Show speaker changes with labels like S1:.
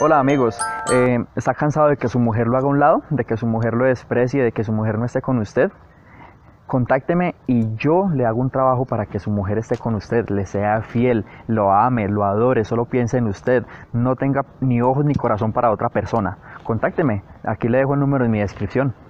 S1: Hola
S2: amigos, eh, ¿está cansado de que su mujer lo haga a un lado, de que su mujer lo desprecie, de que su mujer no esté con usted? Contácteme y yo le hago un trabajo para que su mujer esté con usted, le sea fiel, lo ame, lo adore, solo piense en usted, no tenga ni ojos ni corazón para otra persona. Contácteme, aquí le dejo el número en mi descripción.